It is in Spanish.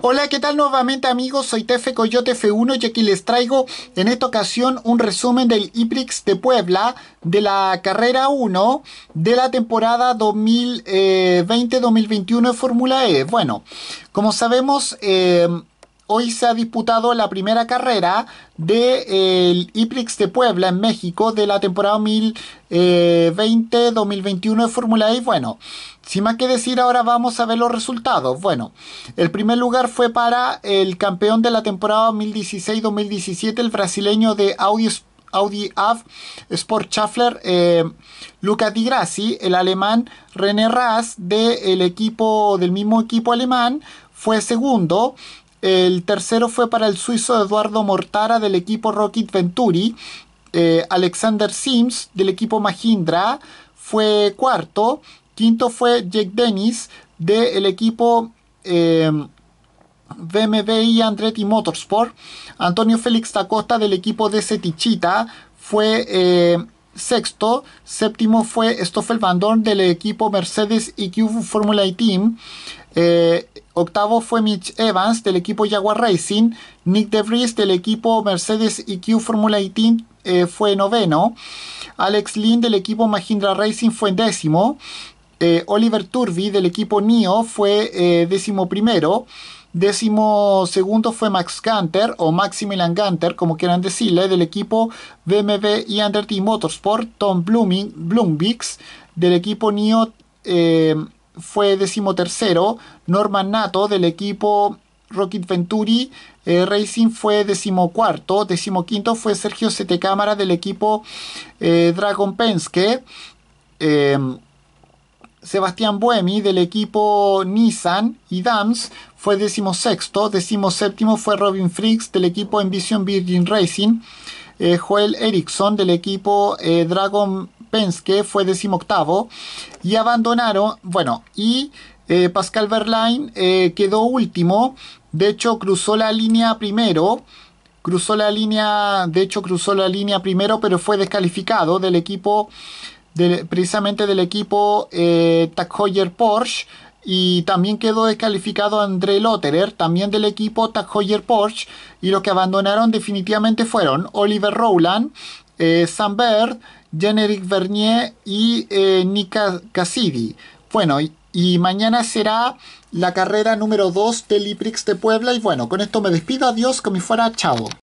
Hola, ¿qué tal nuevamente amigos? Soy Tefe Coyote F1 y aquí les traigo en esta ocasión un resumen del IPRIX de Puebla de la carrera 1 de la temporada 2020-2021 eh, de Fórmula E. Bueno, como sabemos, eh, hoy se ha disputado la primera carrera del de, de Puebla en México de la temporada 2020-2021 eh, de Fórmula E. Bueno, sin más que decir, ahora vamos a ver los resultados. Bueno, el primer lugar fue para el campeón de la temporada 2016-2017, el brasileño de Audi Audi AV Sport Schaffler, eh, Luca Di Grassi, el alemán René Ras del equipo, del mismo equipo alemán, fue segundo. El tercero fue para el suizo Eduardo Mortara del equipo Rocket Venturi. Eh, Alexander Sims del equipo Mahindra fue cuarto. Quinto fue Jake Dennis del equipo em, BMW y Andretti Motorsport. Antonio Félix Tacosta del equipo de Tichita fue em, sexto. Séptimo fue Stoffel Van del equipo Mercedes EQ Formula e Team. Eh, octavo fue Mitch Evans del equipo Jaguar Racing. Nick DeVries del equipo Mercedes EQ Formula 18 e eh, fue noveno. Alex Lynn del equipo Mahindra Racing fue décimo. Eh, Oliver Turvey del equipo NIO fue décimo primero. Décimo segundo fue Max Gunter o Maximilian Gunter como quieran decirle, del equipo BMW y Motorsport. Tom Blooming, Bloombix del equipo NIO fue decimotercero, Norman Nato del equipo Rocket Venturi eh, Racing fue decimocuarto, decimoquinto fue Sergio Setecámara del equipo eh, Dragon Penske, em, Sebastián Buemi del equipo Nissan y Dams fue decimosexto, séptimo fue Robin Freaks del equipo Envision Virgin Racing, eh, Joel Eriksson del equipo Dragon Penske fue decimoctavo y abandonaron, bueno, y eh, Pascal Verlaine eh, quedó último, de hecho cruzó la línea primero, cruzó la línea, de hecho cruzó la línea primero, pero fue descalificado del equipo, precisamente del equipo eh, Tag Porsche. Y también quedó descalificado André Lotterer, también del equipo Tag Heuer Porsche. Y los que abandonaron definitivamente fueron Oliver Rowland, eh, Sambert, Generic Vernier y eh, Nika Cassidy. Bueno, y, mañana será la carrera número 2 del IPRIX de Puebla. Y bueno, con esto me despido. Adiós, como fuera. Chao.